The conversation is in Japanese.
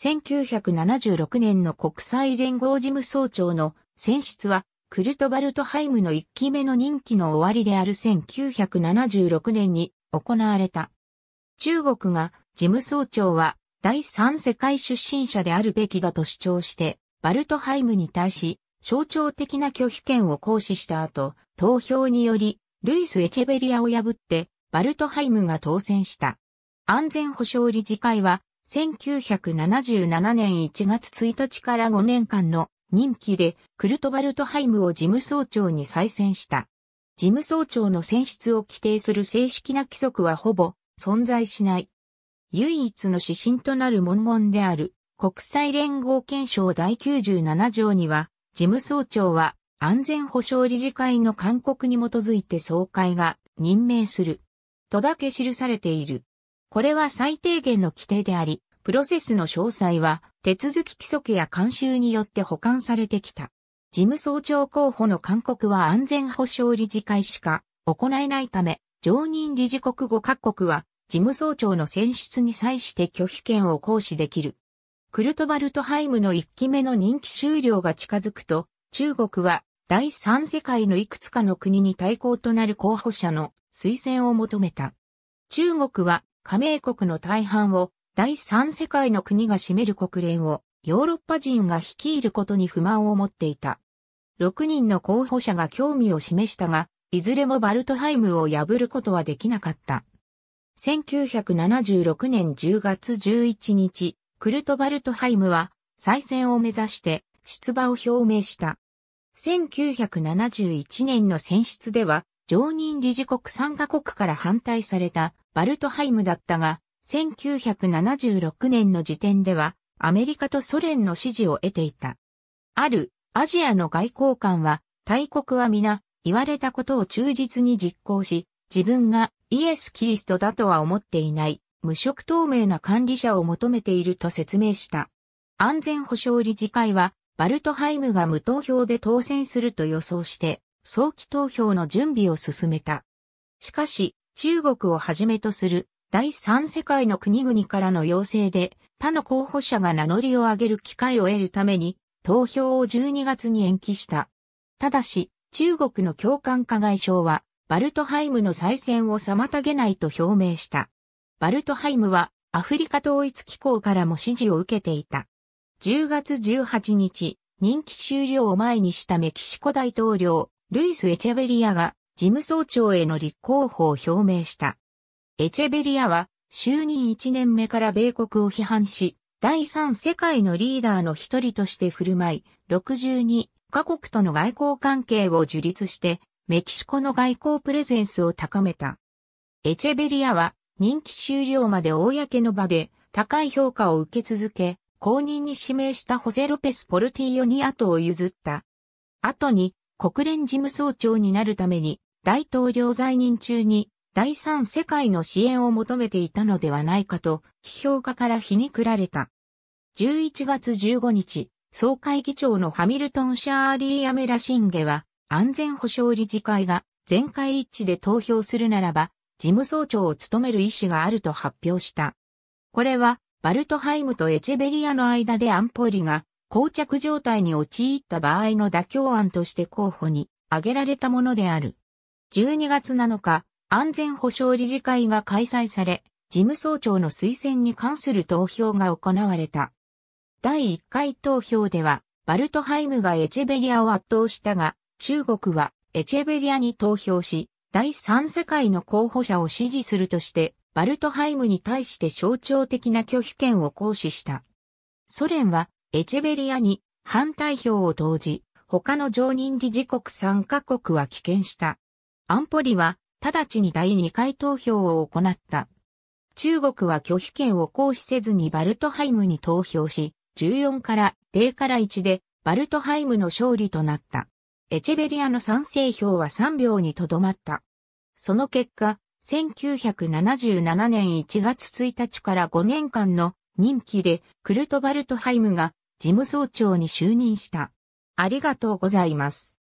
1976年の国際連合事務総長の選出は、クルトバルトハイムの1期目の任期の終わりである1976年に行われた。中国が事務総長は第三世界出身者であるべきだと主張して、バルトハイムに対し象徴的な拒否権を行使した後、投票により、ルイス・エチェベリアを破って、バルトハイムが当選した。安全保障理事会は、1977年1月1日から5年間の任期でクルトバルトハイムを事務総長に再選した。事務総長の選出を規定する正式な規則はほぼ存在しない。唯一の指針となる文言である国際連合憲章第97条には、事務総長は安全保障理事会の勧告に基づいて総会が任命する。とだけ記されている。これは最低限の規定であり、プロセスの詳細は手続き規則や慣習によって保管されてきた。事務総長候補の勧告は安全保障理事会しか行えないため、常任理事国後各国は事務総長の選出に際して拒否権を行使できる。クルトバルトハイムの1期目の任期終了が近づくと、中国は第三世界のいくつかの国に対抗となる候補者の推薦を求めた。中国は加盟国の大半を第三世界の国が占める国連をヨーロッパ人が率いることに不満を持っていた。6人の候補者が興味を示したが、いずれもバルトハイムを破ることはできなかった。1976年10月11日、クルト・バルトハイムは再選を目指して出馬を表明した。1971年の選出では、常任理事国3カ国から反対されたバルトハイムだったが、1976年の時点では、アメリカとソ連の支持を得ていた。ある、アジアの外交官は、大国は皆、言われたことを忠実に実行し、自分がイエス・キリストだとは思っていない、無色透明な管理者を求めていると説明した。安全保障理事会は、バルトハイムが無投票で当選すると予想して、早期投票の準備を進めた。しかし、中国をはじめとする第三世界の国々からの要請で他の候補者が名乗りを上げる機会を得るために投票を12月に延期した。ただし、中国の共感化外相はバルトハイムの再選を妨げないと表明した。バルトハイムはアフリカ統一機構からも支持を受けていた。10月18日、任期終了を前にしたメキシコ大統領、ルイス・エチェベリアが事務総長への立候補を表明した。エチェベリアは就任1年目から米国を批判し、第3世界のリーダーの一人として振る舞い、62カ国との外交関係を樹立して、メキシコの外交プレゼンスを高めた。エチェベリアは任期終了まで公の場で高い評価を受け続け、公認に指名したホセ・ロペス・ポルティーヨに後を譲った。後に国連事務総長になるために大統領在任中に第三世界の支援を求めていたのではないかと、批評家から皮肉られた。11月15日、総会議長のハミルトン・シャーリー・アメラシンゲは、安全保障理事会が全会一致で投票するならば、事務総長を務める意思があると発表した。これは、バルトハイムとエチェベリアの間で安保理が、膠着状態に陥った場合の妥協案として候補に挙げられたものである。12月7日、安全保障理事会が開催され、事務総長の推薦に関する投票が行われた。第1回投票では、バルトハイムがエチェベリアを圧倒したが、中国はエチェベリアに投票し、第3世界の候補者を支持するとして、バルトハイムに対して象徴的な拒否権を行使した。ソ連はエチェベリアに反対票を投じ、他の常任理事国3カ国は棄権した。安保理は、直ちに第2回投票を行った。中国は拒否権を行使せずにバルトハイムに投票し、14から0から1でバルトハイムの勝利となった。エチェベリアの賛成票は3票にとどまった。その結果、1977年1月1日から5年間の任期でクルト・バルトハイムが事務総長に就任した。ありがとうございます。